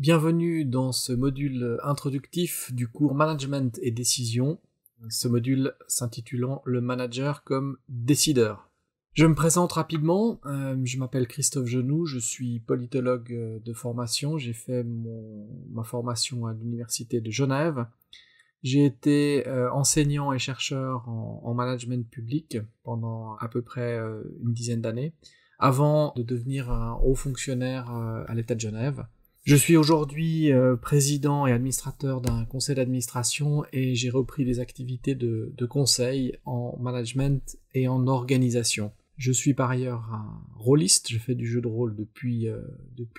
Bienvenue dans ce module introductif du cours Management et Décision, ce module s'intitulant Le manager comme décideur. Je me présente rapidement, euh, je m'appelle Christophe Genoux, je suis politologue de formation, j'ai fait ma formation à l'Université de Genève. J'ai été euh, enseignant et chercheur en, en, management public pendant à peu près euh, une dizaine d'années, avant de devenir un haut fonctionnaire à l'État de Genève. Je suis aujourd'hui euh, président et administrateur d'un conseil d'administration et j'ai repris des activités de, conseil en management et en organisation. Je suis par ailleurs un rôliste, je fais du jeu de rôle depuis, euh,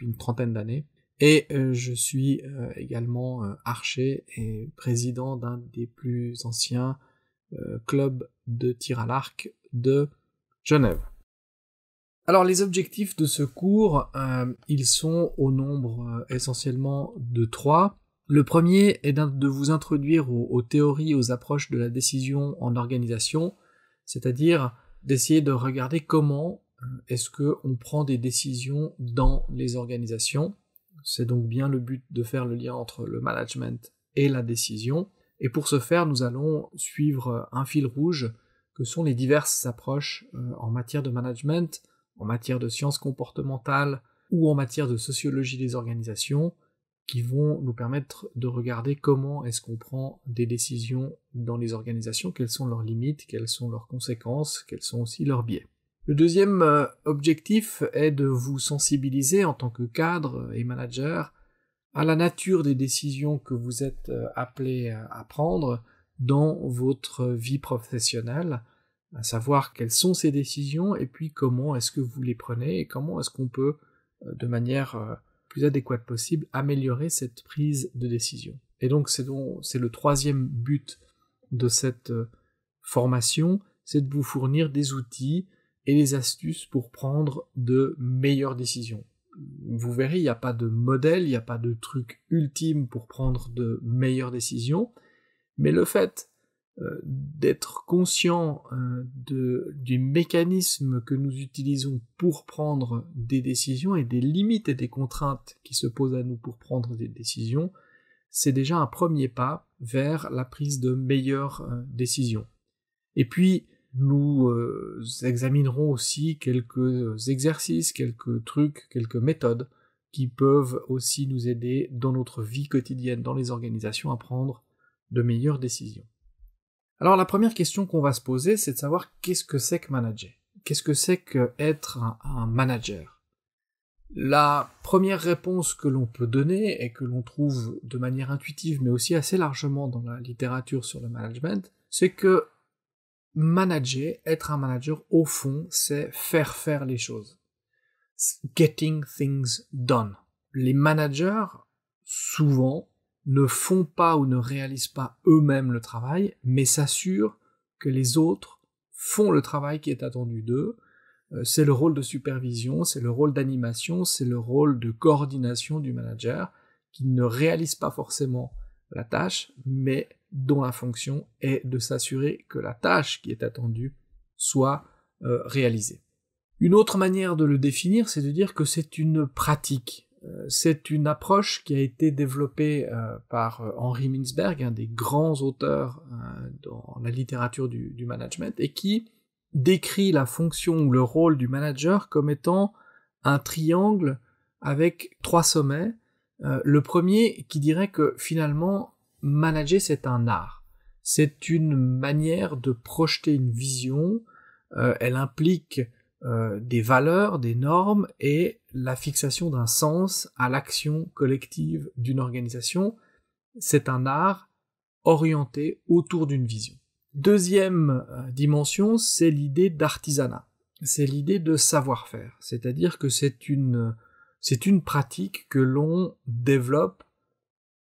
une trentaine d'années et euh, je suis également archer et président d'un des plus anciens clubs de tir à l'arc de Genève. Alors les objectifs de ce cours, euh, ils sont au nombre euh, essentiellement de trois. Le premier est de vous introduire aux, théories, aux approches de la décision en organisation, c'est-à-dire d'essayer de regarder comment euh, est-ce qu'on prend des décisions dans les organisations. C'est donc bien le but de faire le lien entre le management et la décision. Et pour ce faire, nous allons suivre un fil rouge que sont les diverses approches en matière de management, en matière de sciences comportementales ou en matière de sociologie des organisations, qui vont nous permettre de regarder comment est-ce qu'on prend des décisions dans les organisations, quelles sont leurs limites, quelles sont leurs conséquences, quels sont aussi leurs biais. Le deuxième euh, objectif est de vous sensibiliser en tant que cadre et manager à la nature des décisions que vous êtes euh, appelé à prendre dans votre vie professionnelle, à savoir quelles sont ces décisions et puis comment est-ce que vous les prenez et comment est-ce qu'on peut, euh, de manière euh, plus adéquate possible, améliorer cette prise de décision. Et donc c'est le troisième but de cette euh, formation, c'est de vous fournir des outils et des astuces pour prendre de meilleures décisions. Vous verrez, il n'y a pas de modèle, il n'y a pas de truc ultime pour prendre de meilleures décisions, mais le fait euh, d'être conscient euh, du mécanisme que nous utilisons pour prendre des décisions et des limites et des contraintes qui se posent à nous pour prendre des décisions, c'est déjà un premier pas vers la prise de meilleures euh, décisions. Et puis, nous examinerons aussi quelques exercices, quelques trucs, quelques méthodes qui peuvent aussi nous aider dans notre vie quotidienne, dans les organisations, à prendre de meilleures décisions. Alors la première question qu'on va se poser, c'est de savoir qu'est-ce que c'est que manager Qu'est-ce que c'est que être un, un manager La première réponse que l'on peut donner et que l'on trouve de manière intuitive mais aussi assez largement dans la littérature sur le management, c'est que manager, être un manager au fond, c'est faire faire les choses. Getting things done. Les managers souvent ne font pas ou ne réalisent pas eux-mêmes le travail, mais s'assurent que les autres font le travail qui est attendu d'eux. Euh, c'est le rôle de supervision, c'est le rôle d'animation, c'est le rôle de coordination du manager qui ne réalise pas forcément la tâche, mais dont la fonction est de s'assurer que la tâche qui est attendue soit euh, réalisée. Une autre manière de le définir, c'est de dire que c'est une pratique. Euh, c'est une approche qui a été développée euh, par euh, Henri Minsberg, un des grands auteurs dans la littérature du, management, et qui décrit la fonction ou le rôle du manager comme étant un triangle avec trois sommets. le premier qui dirait que finalement, manager, c'est un art. C'est une manière de projeter une vision. elle implique euh, des valeurs, des normes et la fixation d'un sens à l'action collective d'une organisation. C'est un art orienté autour d'une vision. Deuxième euh, dimension, c'est l'idée d'artisanat. C'est l'idée de savoir-faire. C'est-à-dire que c'est une, c'est une pratique que l'on développe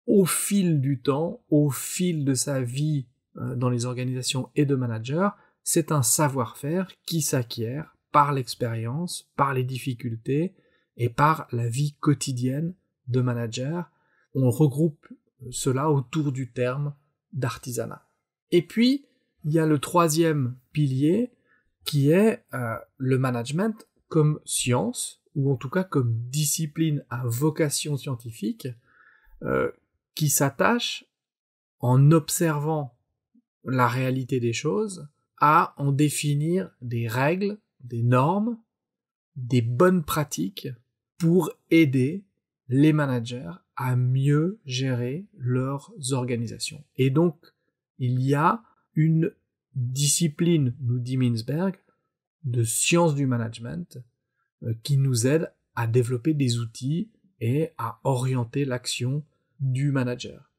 au fil du temps, au fil de sa vie euh, dans les organisations et de managers, c'est un savoir-faire qui s'acquiert par l'expérience, par les difficultés et par la vie quotidienne de manager. On regroupe cela autour du terme d'artisanat. Et puis, il y a le troisième pilier qui est euh, le management comme science, ou en tout cas comme discipline à vocation scientifique, euh, qui s'attache en observant la réalité des choses à en définir des règles des normes, des bonnes pratiques pour aider les managers à mieux gérer leurs organisations. Et donc, il y a une discipline, nous dit Minsberg, de science du management euh, qui nous aide à développer des outils et à orienter l'action du manager.